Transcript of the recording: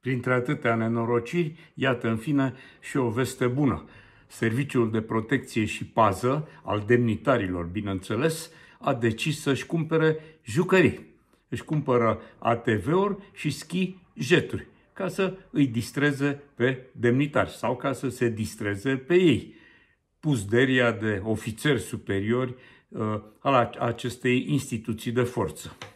Printre atâtea nenorociri, iată în fine și o veste bună. Serviciul de protecție și pază, al demnitarilor, bineînțeles, a decis să-și cumpere jucării. Își cumpără ATV-uri și schi jeturi ca să îi distreze pe demnitari sau ca să se distreze pe ei. Puzderia de ofițeri superiori uh, al acestei instituții de forță.